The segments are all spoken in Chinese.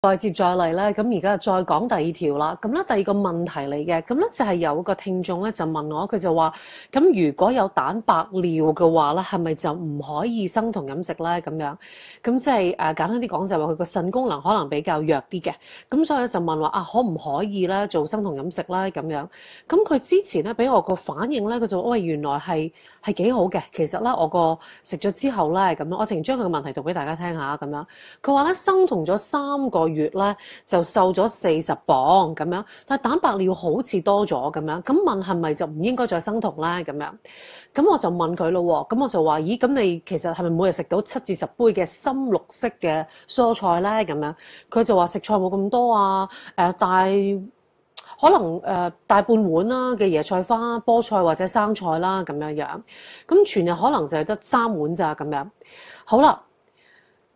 再接再厉咧，咁而家再讲第二条啦。咁咧第二个问题嚟嘅，咁咧就系有个听众咧就问我，佢就话：，咁如果有蛋白尿嘅话咧，系咪就唔可以生酮饮食咧？咁样，咁即系诶，简单啲讲就话佢个肾功能可能比较弱啲嘅。咁所以就问话啊，可唔可以咧做生酮饮食咧？咁样，咁佢之前咧俾我个反应咧，佢就喂原来系系几好嘅。其实咧我个食咗之后咧咁样，我情将佢嘅问题读俾大家听下咁样。佢话咧生酮咗三个。月咧就瘦咗四十磅咁样，但系蛋白尿好似多咗咁样，咁問係咪就唔應該再生酮咧咁樣？咁我就問佢咯咁我就話：咦，咁你其實係咪每日食到七至十杯嘅深綠色嘅蔬菜咧？咁樣佢就話食菜冇咁多啊，誒大可能誒大半碗啦嘅椰菜花、菠菜或者生菜啦咁樣樣，咁全日可能就係得三碗咋咁樣。好啦。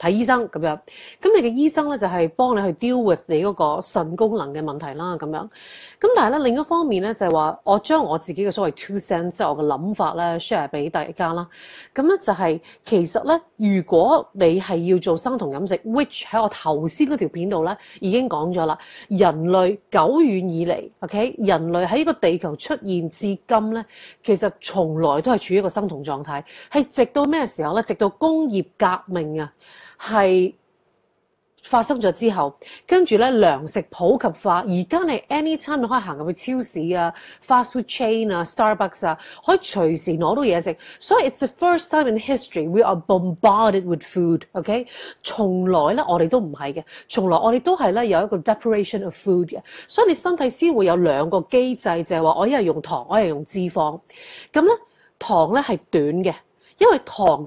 睇醫生咁樣，咁你嘅醫生咧就係幫你去 deal with 你嗰個腎功能嘅問題啦。咁樣咁，但係咧另一方面咧就係話，我將我自己嘅所謂 two cents 即係我嘅諗法咧 share 俾大家啦。咁咧就係其實咧，如果你係要做生酮飲食，which 喺我頭先嗰條片度咧已經講咗啦，人類久遠以嚟，OK，人類喺呢個地球出現至今咧，其實從來都係處於一個生酮狀態，係直到咩時候咧？直到工業革命啊！係發生咗之後，跟住咧糧食普及化，而家你 anytime 可以行入去超市啊、fast food chain 啊、Starbucks 啊，可以隨時攞到嘢食。所以 it's the first time in history we are bombarded with food。OK，從來咧我哋都唔係嘅，從來我哋都係咧有一個 deprivation of food 嘅。所以你身體先會有兩個機制，就係話我一係用糖，我一係用脂肪。咁咧糖咧係短嘅，因為糖。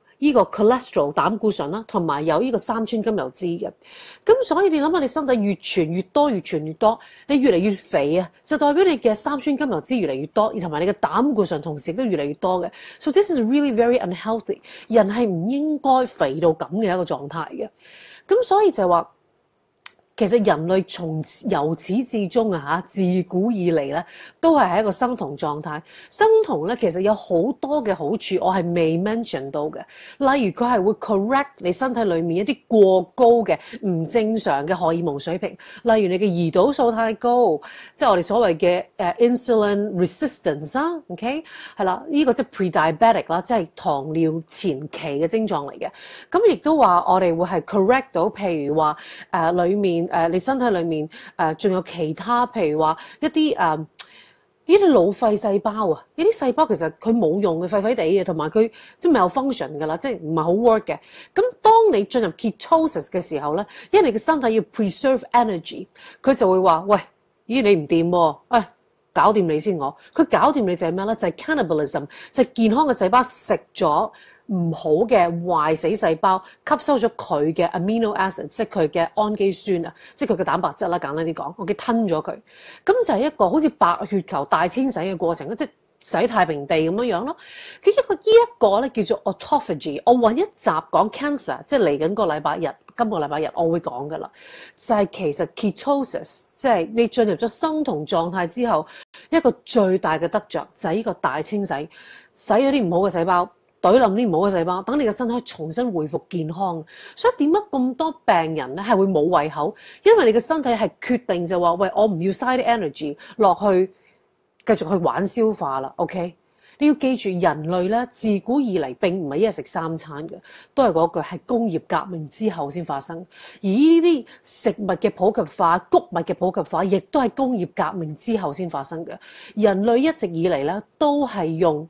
呢個 cholesterol 膽固醇啦，同埋有呢個三酸甘油酯嘅，咁所以你諗下，你身體越存越多，越存越多，你越嚟越肥啊，就代表你嘅三酸甘油酯越嚟越多，而同埋你嘅膽固醇同時亦都越嚟越多嘅。So this is really very unhealthy。人係唔應該肥到咁嘅一個狀態嘅，咁所以就係話。其實人類從由始至終啊，自古以嚟咧，都係喺一個生酮狀態。生酮咧，其實有好多嘅好處，我係未 mention 到嘅。例如佢係會 correct 你身體裏面一啲過高嘅唔正常嘅荷爾蒙水平。例如你嘅胰島素太高，即係我哋所謂嘅 insulin resistance 啊，OK 係啦，呢個即係 prediabetic 啦，即係糖尿前期嘅症狀嚟嘅。咁亦都話我哋會係 correct 到，譬如話誒裏面。誒，你身體裏面誒，仲有其他，譬如話一啲誒，呢啲老廢細胞啊，呢啲細胞其實佢冇用嘅，廢廢地嘅，同埋佢都未有 f u n c t i o n 噶啦，即係唔係好 work 嘅。咁當你進入 ketosis 嘅時候咧，因為你個身體要 preserve energy，佢就會話：，喂，咦你唔掂喎，誒，搞掂你先我。佢搞掂你就係咩咧？就係 cannibalism，就係健康嘅細胞食咗。唔好嘅壞死細胞吸收咗佢嘅 amino acid，即係佢嘅氨基酸啊，即係佢嘅蛋白質啦。簡單啲講，我嘅吞咗佢。咁就係一個好似白血球大清洗嘅過程，即係洗太平地咁樣樣咯。佢一個呢一個咧叫做 autophagy。我揾一集講 cancer，即係嚟緊個禮拜日，今個禮拜日我會講噶啦。就係其實 ketosis，即係你進入咗生酮狀態之後，一個最大嘅得着就係呢個大清洗，洗咗啲唔好嘅細胞。怼冧啲唔好嘅細胞，等你嘅身體重新恢復健康。所以點解咁多病人咧係會冇胃口？因為你嘅身體係決定就話：喂，我唔要嘥啲 energy 落去繼續去玩消化啦。OK，你要記住，人類咧自古以嚟並唔係一日食三餐嘅，都係嗰句係工業革命之後先發生。而呢啲食物嘅普及化、谷物嘅普及化，亦都係工業革命之後先發生嘅。人類一直以嚟咧都係用。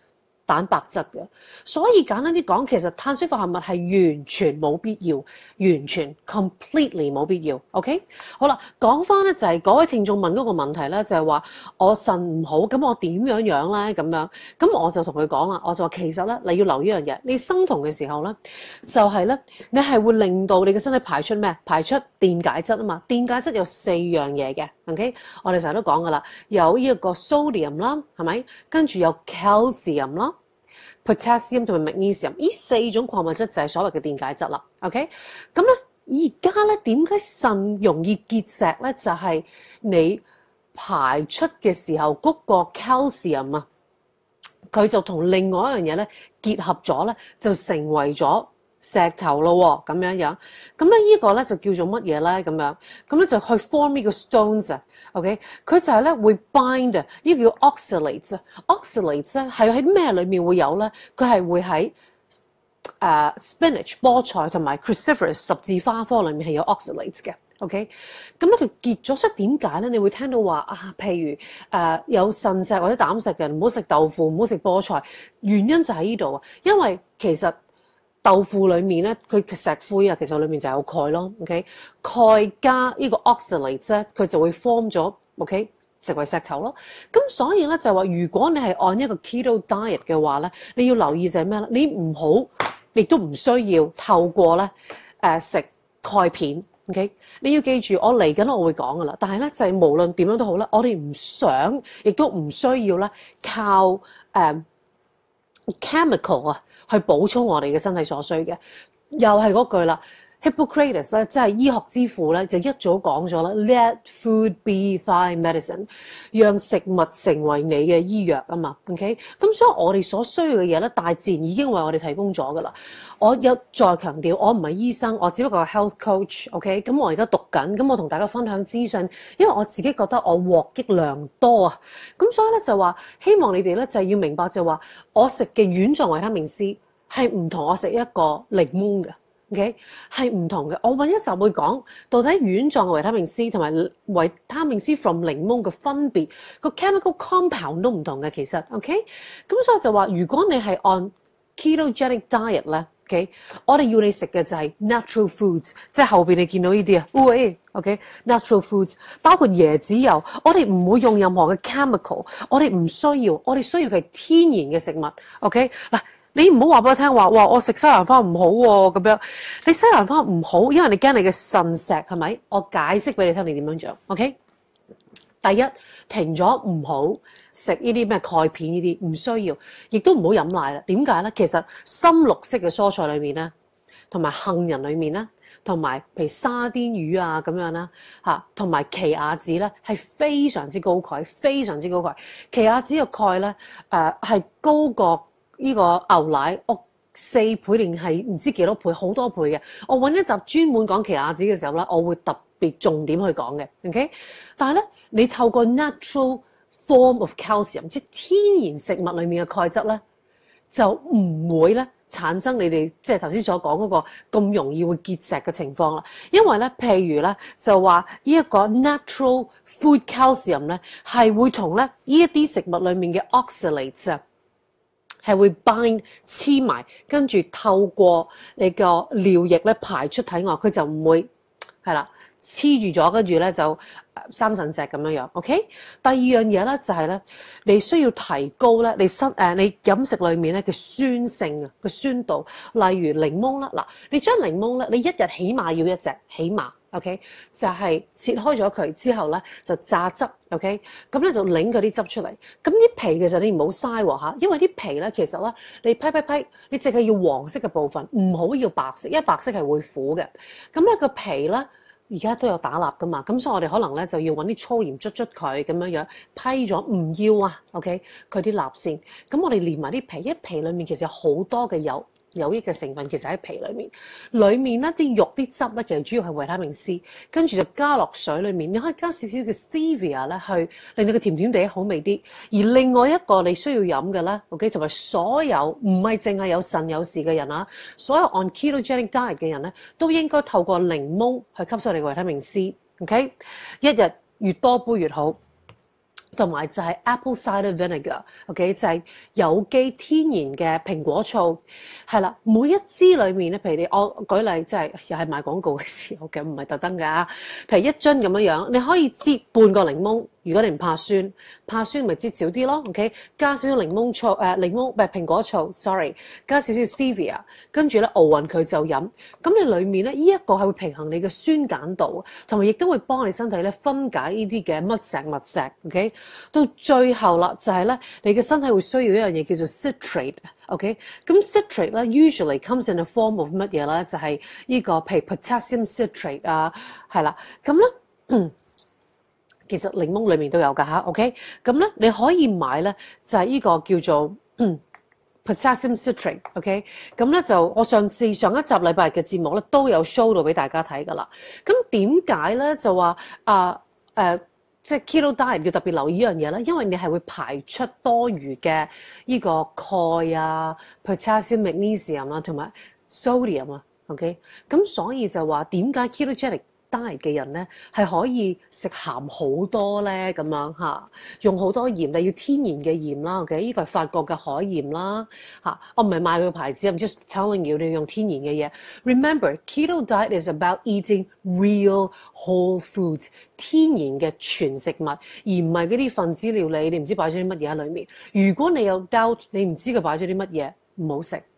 蛋白質嘅，所以簡單啲講，其實碳水化合物係完全冇必要，完全 completely 冇必要，OK？好啦，講翻咧就係嗰位聽眾問嗰個問題咧，就係話我腎唔好，咁我點樣樣咧咁樣？咁我就同佢講啦，我就話其實咧，你要留意一樣嘢，你生酮嘅時候咧，就係咧，你係會令到你嘅身體排出咩？排出電解質啊嘛，電解質有四樣嘢嘅，OK？我哋成日都講噶啦，有呢一個 sodium 啦，係咪？跟住有 calcium 啦。potassium 同埋 magnesium 呢四种矿物质就系所谓嘅电解质啦。OK，咁咧而家咧点解肾容易结石咧就系你排出嘅时候嗰个 calcium 啊，佢就同另外一样嘢咧结合咗咧就成为咗。石頭咯喎，咁樣樣，咁咧呢個咧就叫做乜嘢咧？咁樣，咁咧就去 form 呢個 stones 啊。OK，佢就係咧會 bind 啊，呢個 oxalates。oxalates 咧係喺咩裏面會有咧？佢係會喺誒 spinach 菠菜同埋 cruciferous 十字花科裏面係有 oxalates 嘅。OK，咁咧佢結咗，所以點解咧？你會聽到話啊，譬如誒有腎石或者膽石嘅，唔好食豆腐，唔好食菠菜。原因就喺呢度啊，因為其實。豆腐裏面咧，佢石灰啊，其實裏面就有鈣咯。OK，鈣加呢個 oxalates 咧，佢就會 form 咗 OK 成為石頭咯。咁所以咧就係話，如果你係按一個 keto diet 嘅話咧，你要留意就係咩咧？你唔好亦都唔需要透過咧誒食鈣片。OK，你要記住，我嚟緊我會講噶啦。但係咧就係無論點樣都好咧，我哋唔想亦都唔需要咧靠誒。chemical 啊，去補充我哋嘅身體所需嘅，又係嗰句啦。Hippocrates 咧，即係醫學之父咧，就一早講咗啦。Let food be thy medicine，讓食物成為你嘅醫藥啊嘛。OK，咁所以我哋所需要嘅嘢咧，大自然已經為我哋提供咗噶啦。我一再強調，我唔係醫生，我只不過係 health coach。OK，咁我而家讀緊，咁我同大家分享資訊，因為我自己覺得我獲益良多啊。咁所以咧就話，希望你哋咧就係要明白，就話我食嘅軟狀維他命 C 係唔同我食一個檸檬嘅。OK，係唔同嘅。我下一集會講到底軟狀嘅維他命 C 同埋維他命 C from 檸檬嘅分別，個 chemical compound 都唔同嘅。其實 OK，咁所以就話，如果你係按 ketogenic diet 咧，OK，我哋要你食嘅就係 natural foods，即係後面你見到呢啲啊，O.K. natural foods 包括椰子油，我哋唔会用任何嘅 chemical，我哋唔需要，我哋需要嘅系天然嘅食物。OK，嗱。你唔好話俾我聽話，哇！我食西蘭花唔好喎，咁樣你西蘭花唔好，因為你驚你嘅肾石係咪？我解釋俾你聽，你點樣做 o k 第一停咗唔好食呢啲咩钙片呢啲，唔需要，亦都唔好飲奶啦。點解咧？其實深綠色嘅蔬菜裏面咧，同埋杏仁裏面咧，同埋譬如沙甸魚啊咁樣啦，吓，同埋奇亞籽咧係非常之高钙，非常之高钙。奇亞籽嘅钙咧，誒係高過。呢個牛奶，屋。四倍定係唔知幾多倍，好多倍嘅。我揾一集專門講奇亞籽嘅時候咧，我會特別重點去講嘅。O K，但係咧，你透過 natural form of calcium，即係天然食物裡面嘅鈣質咧，就唔會咧產生你哋即係頭先所講嗰個咁容易會結石嘅情況啦。因為咧，譬如咧，就話呢一個 natural food calcium 咧，係會同咧呢一啲食物裡面嘅 oxalates。係會 bind 黐埋，跟住透過你個尿液咧排出體外，佢就唔會係啦黐住咗，跟住咧就三腎石咁樣樣。OK，第二樣嘢咧就係咧，你需要提高咧你身誒你飲食裏面咧嘅酸性啊，個酸度，例如檸檬啦，嗱，你將檸檬咧，你一日起碼要一隻，起碼。OK，就係切開咗佢之後咧，就榨汁。OK，咁咧就擰嗰啲汁出嚟。咁啲皮其實你唔好嘥喎因為啲皮咧其實咧，你批批批，你淨係要黃色嘅部分，唔好要白色，因為白色係會苦嘅。咁咧個皮咧，而家都有打蠟噶嘛，咁所以我哋可能咧就要揾啲粗鹽捽捽佢咁樣樣批咗唔要啊。OK，佢啲蠟先。咁我哋連埋啲皮，一皮裏面其實好多嘅油。有益嘅成分其实喺皮里面，里面呢啲肉啲汁咧其实主要系维他命 C，跟住就加落水里面，你可以加少少嘅 stevia 咧去令你嘅甜甜地好味啲。而另外一个你需要饮嘅咧，OK 同埋所有唔系净系有肾有事嘅人啊，所有 on ketogenic diet 嘅人咧都应该透过柠檬去吸收你嘅维他命 C。OK，一日越多杯越好。同埋就係 apple cider vinegar，OK，就係有機天然嘅蘋果醋，係啦。每一支裡面咧，譬如你我舉例，即係又係賣廣告嘅時候嘅，唔係特登嘅啊。譬如一樽咁樣樣，你可以擠半個檸檬。如果你唔怕酸，怕酸咪接少啲咯，OK，加少少檸檬醋，誒檸檬唔係蘋果醋，sorry，加少少 stevia，跟住咧熬勻佢就飲。咁你裡面咧，依一個係會平衡你嘅酸鹼度，同埋亦都會幫你身體咧分解呢啲嘅乜石物石，OK。到最後啦，就係咧，你嘅身體會需要一樣嘢叫做 citrate，OK。咁 citrate 咧，usually comes in a form of 乜嘢咧？就係呢個譬如 potassium citrate 啊，係啦，咁咧。其實檸檬裏面都有㗎吓 o k 咁咧你可以買咧，就係呢個叫做 potassium citrate，OK？咁咧就我上次上一集禮拜日嘅節目咧都有 show 到俾大家睇㗎啦。咁點解咧就話啊誒，即係 k i l o diet 要特別留意依樣嘢咧？因為你係會排出多餘嘅依個鈣啊、potassium magnesium 啊、同埋 sodium 啊，OK？咁所以就話點解 k i l o diet 低嘅人咧係可以食鹹好多咧咁樣嚇，用好多鹽，你要天然嘅鹽啦。OK，依個係法國嘅海鹽啦嚇，我唔係賣個牌子啊，just telling you 你用天然嘅嘢。Remember keto diet is about eating real whole foods，天然嘅全食物，而唔係嗰啲份子料理，你唔知擺咗啲乜嘢喺裡面。如果你有 doubt，你唔知佢擺咗啲乜嘢，唔好食。